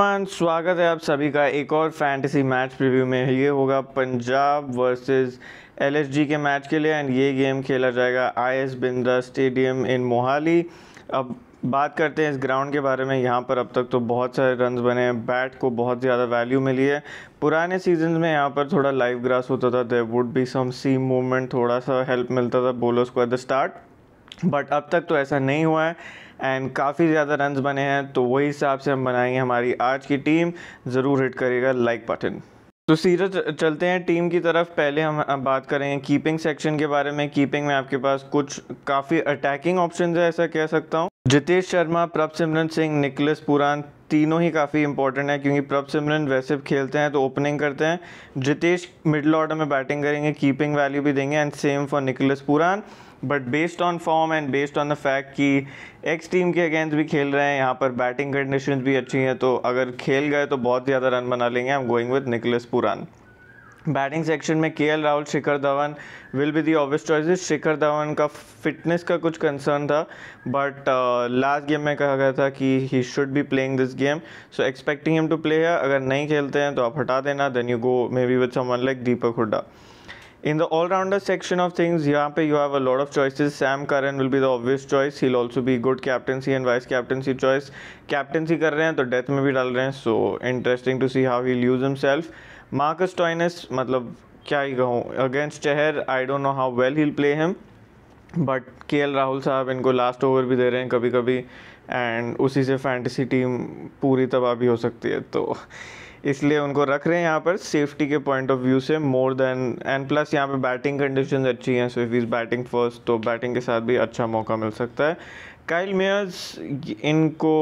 स्वागत है आप सभी का एक और फैंटेसी मैच प्रीव्यू में ये होगा पंजाब वर्सेस एलएसजी के मैच के लिए एंड ये गेम खेला जाएगा IS Bindra stadium in Mohali अब बात करते हैं इस ग्राउंड के बारे में यहाँ पर अब तक तो बहुत सारे रन बने हैं बैट को बहुत ज़्यादा वैल्यू मिली है पुराने सीजन में यहाँ पर थोड़ा लाइव ग्रास होता था there would be some seam movement थोड़ा सा हेल्प मिलता था बोलर्स को एट द स्टार्ट बट अब तक तो ऐसा नहीं हुआ है एंड काफ़ी ज़्यादा रन बने हैं तो वही हिसाब से हम बनाएंगे हमारी आज की टीम ज़रूर हिट करेगा लाइक बटन तो सीधा चलते हैं टीम की तरफ पहले हम बात करेंगे कीपिंग सेक्शन के बारे में कीपिंग में आपके पास कुछ काफ़ी अटैकिंग ऑप्शन है ऐसा कह सकता हूँ जितेश शर्मा प्रभ सिमरन सिंह निकलस पुरान तीनों ही काफ़ी इंपॉर्टेंट है क्योंकि प्रभ सिमरन वैसे खेलते हैं तो ओपनिंग करते हैं जितेश मिडल ऑर्डर में बैटिंग करेंगे कीपिंग वैल्यू भी देंगे and same for Nicholas Pooran but based on form and based on the fact कि एक्स टीम के अगेंस्ट भी खेल रहे हैं यहाँ पर बैटिंग कंडीशन भी अच्छी हैं तो अगर खेल गए तो बहुत ज़्यादा रन बना लेंगे I am going with Nicholas Pooran batting section में KL Rahul Shikhar Dhawan will be the obvious choices Shikhar Dhawan का फिटनेस का कुछ कंसर्न था बट लास्ट गेम में कहा गया था कि he should be playing this game so expecting him to play है अगर नहीं खेलते हैं तो आप हटा देना then you go maybe with someone like Deepak Hooda in the all rounder section of things यहाँ पे you have a lot of choices Sam Curran will be the obvious choice he also be good captaincy and vice captaincy choice captaincy कर रहे हैं तो death में भी डाल रहे हैं so interesting to see how he lose himself Marcus Stoinis मतलब क्या ही कहूँ against Chahar I don't know how well he play him but K L Rahul साहब इनको लास्ट ओवर भी दे रहे हैं कभी कभी एंड उसी से फैंटेसी टीम पूरी तबाह भी हो सकती है तो इसलिए उनको रख रहे हैं यहाँ पर सेफ्टी के पॉइंट ऑफ व्यू से मोर देन एंड प्लस यहाँ पे बैटिंग कंडीशन अच्छी हैं so if is batting first तो बैटिंग के साथ भी अच्छा मौका मिल सकता है काइल मेयर्स इनको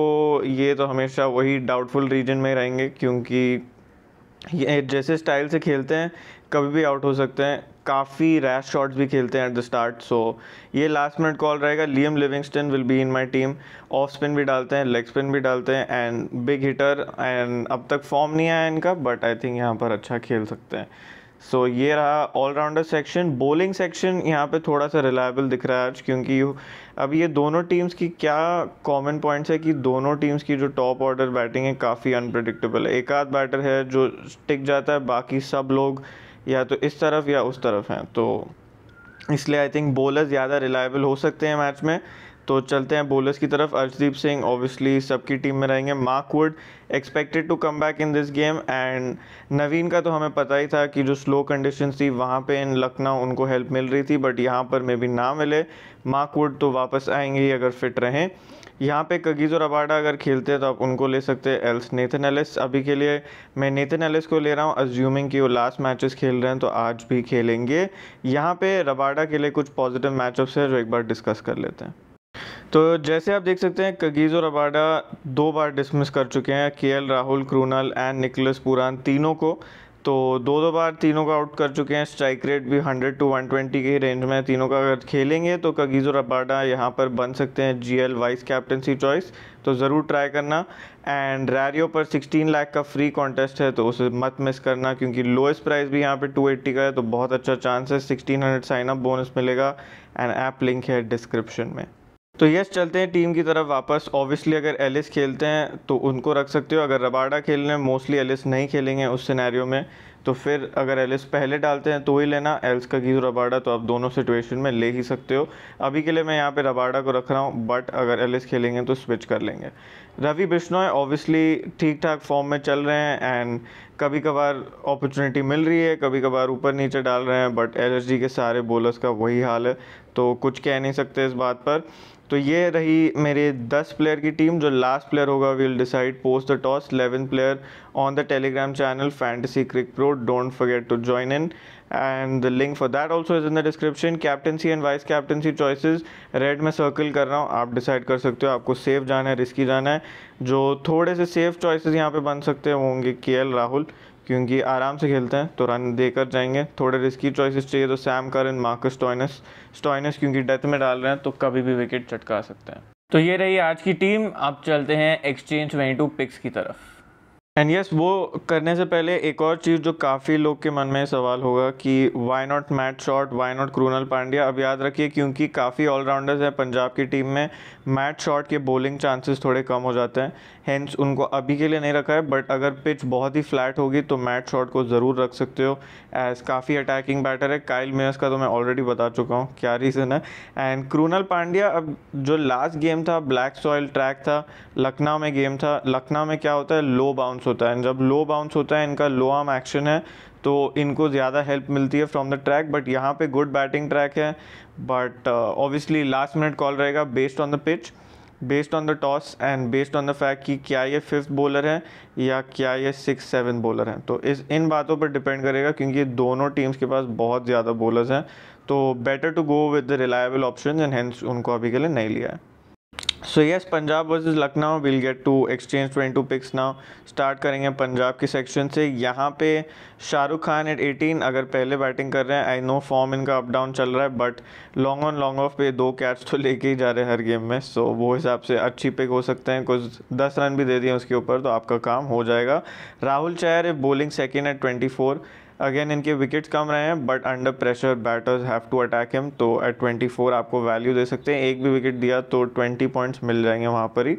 ये तो हमेशा वही डाउटफुल रीजन में रहेंगे क्योंकि जैसे स्टाइल से खेलते हैं कभी भी आउट हो सकते हैं काफ़ी रैश शॉट्स भी खेलते हैं एट द स्टार्ट सो ये लास्ट मिनट कॉल रहेगा Liam Livingstone will be in my team off spin भी डालते हैं लेग स्पिन भी डालते हैं एंड बिग हिटर एंड अब तक फॉर्म नहीं आया इनका बट आई थिंक यहाँ पर अच्छा खेल सकते हैं सो so, ये रहा ऑलराउंडर सेक्शन बॉलिंग सेक्शन यहाँ पे थोड़ा सा रिलायबल दिख रहा है आज क्योंकि अब ये दोनों टीम्स की क्या कॉमन पॉइंट्स है कि दोनों टीम्स की जो टॉप ऑर्डर बैटिंग है काफ़ी अनप्रडिक्टेबल है एक आध बैटर है जो टिक जाता है बाकी सब लोग या तो इस तरफ या उस तरफ हैं तो इसलिए आई थिंक बॉलर ज़्यादा रिलायबल हो सकते हैं मैच में तो चलते हैं बोलर्स की तरफ अर्शदीप सिंह ऑब्वियसली सबकी टीम में रहेंगे Mark Wood expected to come back in this game and Naveen का तो हमें पता ही था कि जो स्लो कंडीशन थी वहाँ पे इन लखनऊ उनको हेल्प मिल रही थी बट यहाँ पर मे भी ना मिले मार्कवुड तो वापस आएंगे ही अगर फिट रहें यहाँ पे कगीज और अबाडा अगर खेलते हैं तो आप उनको ले सकते हैं एल्स नेथन एलिस अभी के लिए मैं नेथन एलिस को ले रहा हूँ अज्यूमिंग कि वो लास्ट मैचेस खेल रहे हैं तो आज भी खेलेंगे यहाँ पे रबाडा के लिए कुछ पॉजिटिव मैचअप्स है जो एक बार डिस्कस कर लेते हैं तो जैसे आप देख सकते हैं कगीज और अबाडा दो बार डिसमिस कर चुके हैं के राहुल क्रूनल एंड निकलस पुरान तीनों को तो दो दो बार तीनों का आउट कर चुके हैं स्ट्राइक रेट भी 100 टू 120 के रेंज में तीनों का अगर खेलेंगे तो कगीज़ और अबाडा यहाँ पर बन सकते हैं जीएल वाइस कैप्टनसी चॉइस तो ज़रूर ट्राई करना एंड रैरियो पर 16 लाख का फ्री कॉन्टेस्ट है तो उसे मत मिस करना क्योंकि लोएस्ट प्राइस भी यहाँ पे 280 का है तो बहुत अच्छा चांस है 1600 साइन अप बोनस मिलेगा एंड ऐप लिंक है डिस्क्रिप्शन में तो यस चलते हैं टीम की तरफ वापस ऑब्वियसली अगर एलिस खेलते हैं तो उनको रख सकते हो अगर रबाडा खेल रहे हैं मोस्टली एलिस नहीं खेलेंगे उस सिनेरियो में तो फिर अगर एलिस पहले डालते हैं तो ही लेना एल्स का गीज रबाडा तो आप दोनों सिचुएशन में ले ही सकते हो अभी के लिए मैं यहाँ पे रबाडा को रख रहा हूँ बट अगर एलिस खेलेंगे तो स्विच कर लेंगे रवि बिश्नोई ऑब्वियसली ठीक ठाक फॉर्म में चल रहे हैं एंड कभी कभार अपॉर्चुनिटी मिल रही है कभी कभार ऊपर नीचे डाल रहे हैं बट एल के सारे बोलर्स का वही हाल है तो कुछ कह नहीं सकते इस बात पर तो ये रही मेरे 10 प्लेयर की टीम जो लास्ट प्लेयर होगा will decide post the toss 11 player on the Telegram channel fantasy Cric Pro don't forget to join in and the link for that also is in the description captaincy and vice captaincy choices red में circle कर रहा हूँ आप decide कर सकते हो आपको safe जाना है रिस्की जाना है जो थोड़े से सेफ चॉइसिस यहाँ पे बन सकते हैं वो होंगे के एल राहुल क्योंकि आराम से खेलते हैं तो रन देकर जाएंगे थोड़े रिस्की चॉइसेस चाहिए तो Sam Curran Marcus Stoinis Stoinis क्योंकि डेथ में डाल रहे हैं तो कभी भी विकेट चटका सकते हैं तो ये रही आज की टीम अब चलते हैं एक्सचेंज ट्वेंटी टू पिक्स की तरफ एंड यस yes, वो करने से पहले एक और चीज़ जो काफ़ी लोग के मन में सवाल होगा कि why not Matt Short why not Krunal Pandya अब याद रखिए क्योंकि काफ़ी ऑलराउंडर्स हैं पंजाब की टीम में मैट शॉट के बॉलिंग चांसेस थोड़े कम हो जाते हैं हैंस उनको अभी के लिए नहीं रखा है बट अगर पिच बहुत ही फ्लैट होगी तो मैट शॉट को ज़रूर रख सकते हो एज काफ़ी अटैकिंग बैटर है काइल मेयर्स का तो मैं ऑलरेडी बता चुका हूँ क्या रीज़न है एंड क्रूनल पांड्या अब जो लास्ट गेम था ब्लैक सॉयल ट्रैक था लखनऊ में गेम था लखनऊ में क्या होता है लो बाउंस बाउंस होता है जब लो बाउंस होता है इनका लो आर्म एक्शन है तो इनको ज़्यादा हेल्प मिलती है फ्रॉम द ट्रैक बट यहाँ पे गुड बैटिंग ट्रैक है but obviously last minute call रहेगा based on the pitch based on the toss and based on the fact कि क्या ये फिफ्थ बॉलर है या क्या ये सिक्स सेवन बॉलर हैं तो इस इन बातों पर डिपेंड करेगा क्योंकि दोनों टीम्स के पास बहुत ज़्यादा बॉलर्स हैं तो better to go with the reliable option and हैंस उनको अभी के लिए नहीं लिया है so yes Punjab versus Lucknow will get to exchange twenty two picks now start करेंगे पंजाब के सेक्शन से यहाँ पे शाहरुख खान एट एटीन अगर पहले बैटिंग कर रहे हैं आई नो फॉर्म इनका अप डाउन चल रहा है but long on long off पे दो कैच तो लेके ही जा रहे हैं हर गेम में सो so, वो हिसाब से अच्छी पिक हो सकते हैं कुछ दस रन भी दे दिए उसके ऊपर तो आपका काम हो जाएगा Rahul Chahar bowling second at twenty again इनके विकेट्स कम रहे हैं but under pressure batters have to attack him तो एट 24 आपको वैल्यू दे सकते हैं एक भी विकेट दिया तो 20 पॉइंट्स मिल जाएंगे वहाँ पर ही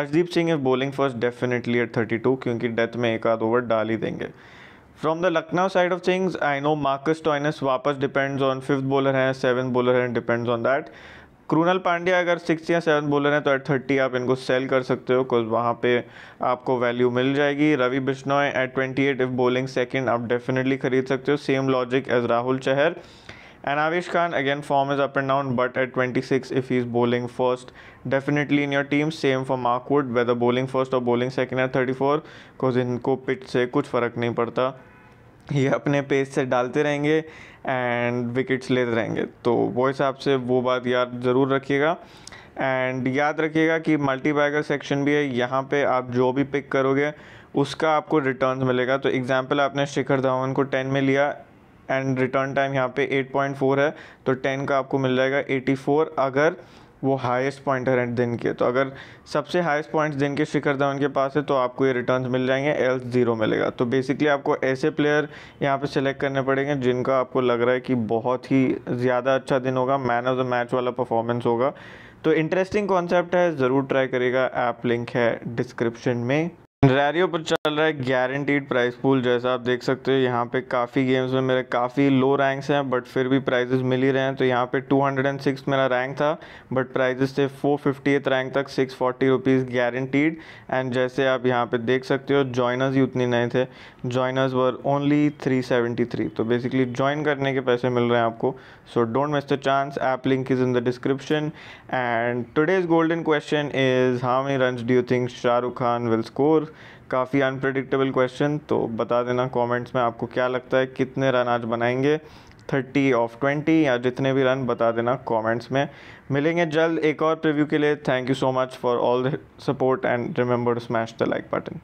Arshdeep Singh is bowling first definitely at 32 क्योंकि डेथ में एक आध ओवर डाल ही देंगे from the Lucknow side of things I know Marcus Stoinis वापस डिपेंड्स ऑन फिफ्थ बॉलर हैं सेवन बॉलर हैं depends on that Krunal Pandya अगर सिक्स या सेवन बोलर हैं तो एट थर्टी आप इनको सेल कर सकते हो बिकॉज वहाँ पे आपको वैल्यू मिल जाएगी Ravi Bishnoi at twenty eight if bowling second आप डेफिनेटली खरीद सकते हो same logic as Rahul Chahar and Avesh Khan again form is up and down but at twenty six if he is bowling first definitely in your team same for Mark Wood whether bowling first और bowling second at thirty four because इनको pitch से कुछ फ़र्क नहीं पड़ता ये अपने page से डालते रहेंगे एंड विकेट्स लेते रहेंगे तो वो हिसाब से वो बात याद ज़रूर रखिएगा एंड याद रखिएगा कि मल्टीबैगर सेक्शन भी है यहाँ पे आप जो भी पिक करोगे उसका आपको रिटर्न मिलेगा तो एग्जाम्पल आपने शिखर धवन को टेन में लिया एंड रिटर्न टाइम यहाँ पे 8.4 है तो 10 का आपको मिल जाएगा 84 अगर वो हाईएस्ट पॉइंट है दिन के तो अगर सबसे हाईएस्ट पॉइंट्स दिन के शिखर धवन के पास है तो आपको ये रिटर्न्स मिल जाएंगे एल्स ज़ीरो मिलेगा तो बेसिकली आपको ऐसे प्लेयर यहाँ पे सिलेक्ट करने पड़ेंगे जिनका आपको लग रहा है कि बहुत ही ज़्यादा अच्छा दिन होगा मैन ऑफ द मैच वाला परफॉर्मेंस होगा तो इंटरेस्टिंग कॉन्सेप्ट है ज़रूर ट्राई करेगा ऐप लिंक है डिस्क्रिप्शन में रेरियो पर चल रहा है गारंटीड प्राइस पूल जैसा आप देख सकते हो यहाँ पे काफ़ी गेम्स में मेरे काफ़ी लो रैंक्स हैं बट फिर भी प्राइजेस मिल ही रहे हैं तो यहाँ पे 206 मेरा रैंक था बट प्राइजेस थे फोर फिफ्टी रैंक तक six forty rupees guaranteed and जैसे आप यहाँ पे देख सकते हो जॉइनर्स ही उतने नए थे जॉइनर्स वर ओनली थ्री तो बेसिकली ज्वाइन करने के पैसे मिल रहे हैं आपको so don't miss the chance app link is in the description and today's golden question is how many run do you think Shahrukh Khan will score काफ़ी अनप्रडिक्टेबल क्वेश्चन तो बता देना कमेंट्स में आपको क्या लगता है कितने रन आज बनाएंगे थर्टी ऑफ ट्वेंटी या जितने भी रन बता देना कमेंट्स में मिलेंगे जल्द एक और प्रीव्यू के लिए thank you so much for all the support and remember to smash the like button